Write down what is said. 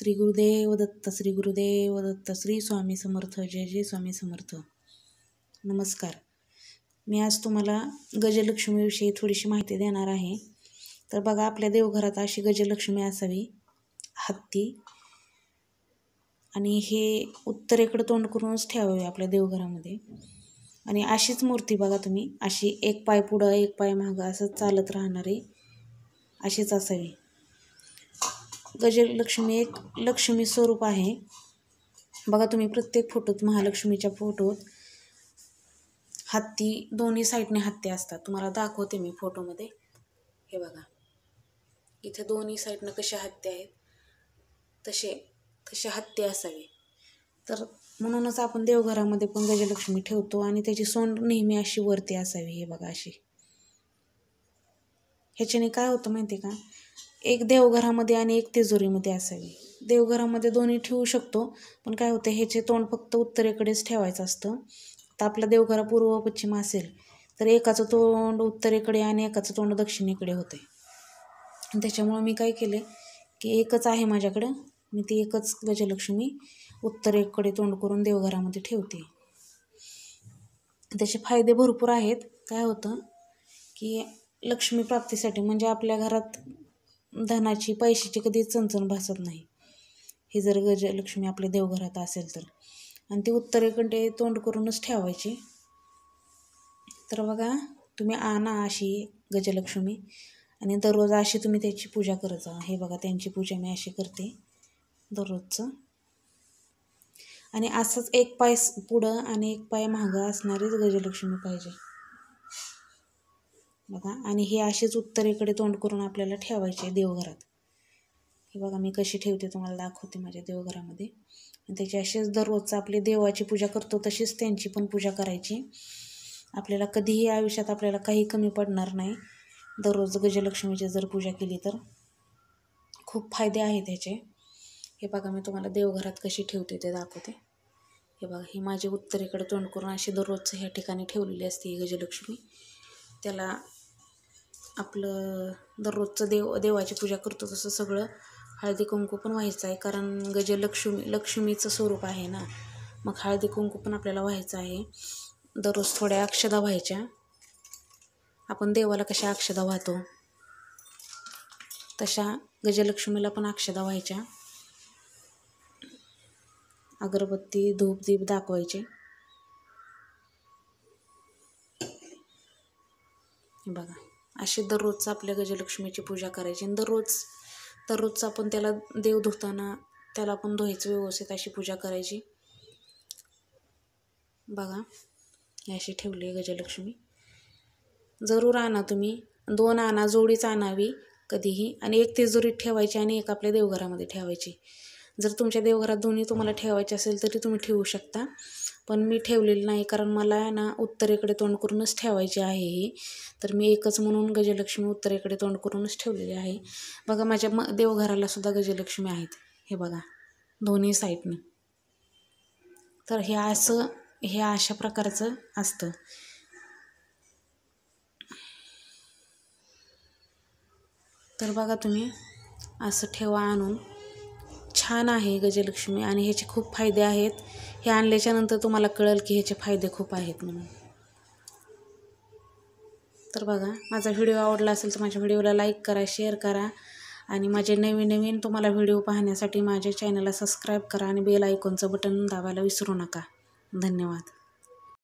श्री गुरुदेव दत्त श्री गुरुदेव दत्त श्री स्वामी समर्थ जय जय स्वामी समर्थ नमस्कार मी आज तुम्हाला गजलक्ष्मीविषयी थोडीशी माहिती देणार आहे तर बघा आपल्या देवघरात अशी गजलक्ष्मी असावी हत्ती आणि हे उत्तरेकडं तोंड करूनच ठेवावे आपल्या देवघरामध्ये आणि अशीच मूर्ती बघा तुम्ही अशी एक पाय पुढं एक पाय मागं असं चालत राहणारी अशीच असावी गजलक्ष्मी एक लक्ष्मी स्वरूप आहे बघा तुम्ही प्रत्येक फोटोत महालक्ष्मीच्या फोटोत हत्ती दोन्ही साईडने हत्ती असतात तुम्हाला दाखवते मी फोटोमध्ये हे बघा इथे दोन्ही साईडनं कसे हत्ती आहेत तसे तसे हत्ती असावे तर म्हणूनच आपण देवघरामध्ये पण गजलक्ष्मी ठेवतो आणि त्याची सोंड नेहमी अशी वरती असावी हे बघा अशी ह्याच्याने काय होतं माहिती आहे का एक देवघरामध्ये आणि एक तिजोरीमध्ये असावी देवघरामध्ये दोन्ही ठेवू शकतो पण काय होतं ह्याचे तोंड फक्त उत्तरेकडेच ठेवायचं असतं तर आपला देवघरा पूर्व पश्चिम असेल तर एकाचं तोंड उत्तरेकडे आणि एकाचं तोंड दक्षिणेकडे होते त्याच्यामुळं मी काय केले की एकच आहे माझ्याकडं मी ती एकच गजलक्ष्मी उत्तरेकडे तोंड करून देवघरामध्ये ठेवते त्याचे फायदे भरपूर आहेत काय होतं की लक्ष्मी प्राप्तीसाठी म्हणजे आपल्या घरात धनाची पैशाची कधी चणचण भासत नाही ही जर गजलक्ष्मी आपल्या देवघरात असेल तर आणि ती उत्तरेकडे तोंड करूनच ठेवायची तर बघा तुम्ही आणा अशी गजलक्ष्मी आणि दररोज अशी तुम्ही त्याची पूजा करत जा हे बघा त्यांची पूजा मी अशी करते दररोजचं आणि असंच एक पाय पुढं आणि एक पाय महागं असणारीच गजलक्ष्मी पाहिजे बघा आणि हे अशीच उत्तरेकडे तोंड करून आपल्याला ठेवायचे आहे देवघरात हे बघा मी कशी ठेवते तुम्हाला दाखवते माझ्या देवघरामध्ये आणि त्याचे असेच दररोजचं आपली देवाची पूजा करतो तशीच त्यांची पण पूजा करायची आपल्याला कधीही आयुष्यात आपल्याला काही कमी पडणार नाही दररोज गजलक्ष्मीची जर पूजा केली तर खूप फायदे आहेत त्याचे हे बघा मी तुम्हाला देवघरात कशी ठेवते ते दाखवते हे बघा ही माझे उत्तरेकडे तोंड करून अशी दररोजचं ह्या ठिकाणी ठेवलेली असते ही गजलक्ष्मी त्याला आपलं दररोजचं देव देवाची पूजा करतो तसं सगळं हळदी कुंकू पण व्हायचं आहे कारण गजलक्ष्मी लक्ष्मीचं स्वरूप आहे ना मग हळदी कुंकू पण आपल्याला व्हायचं आहे दररोज थोड्या अक्षदा व्हायच्या आपण देवाला कशा अक्षदा वाहतो तशा गजलक्ष्मीला पण अक्षदा व्हायच्या अगरबत्ती धूप दीप दाखवायचे बघा अशी दररोजचं आपल्या गजलक्ष्मीची पूजा करायची आणि दररोज दररोजचं आपण त्याला देव धुताना त्याला आपण धुवायचं व्यवस्थित अशी पूजा करायची बघा अशी ठेवली आहे गजलक्ष्मी जरूर आणा तुम्ही दोन आणा जोडीच आणावी कधीही आणि एक तिजोरीत ठेवायची आणि एक आपल्या देवघरामध्ये ठेवायची जर तुमच्या देवघरात दोन्ही तुम्हाला ठेवायचे असेल तरी तुम्ही ठेवू शकता पण मी ठेवलेली नाही कारण मला ना उत्तरेकडे तोंड करूनच ठेवायची आहे ही तर मी एकच म्हणून गजलक्ष्मी उत्तरेकडे तोंड करूनच ठेवलेली आहे बघा माझ्या म देवघराला सुद्धा गजलक्ष्मी आहेत हे बघा दोन्ही साईडनं तर हे असं हे अशा प्रकारचं असतं तर बघा तुम्ही असं ठेवा आणून छान आहे गजलक्ष्मी आणि ह्याचे खूप फायदे आहेत हे आणल्याच्यानंतर तुम्हाला कळेल की ह्याचे फायदे खूप आहेत म्हणून तर बघा माझा व्हिडिओ आवडला असेल तर माझ्या व्हिडिओला लाईक करा शेअर करा आणि माझे नवीन नवीन तुम्हाला व्हिडिओ पाहण्यासाठी माझ्या चॅनलला सबस्क्राईब करा आणि बेल आयकॉनचं बटन दाबायला विसरू नका धन्यवाद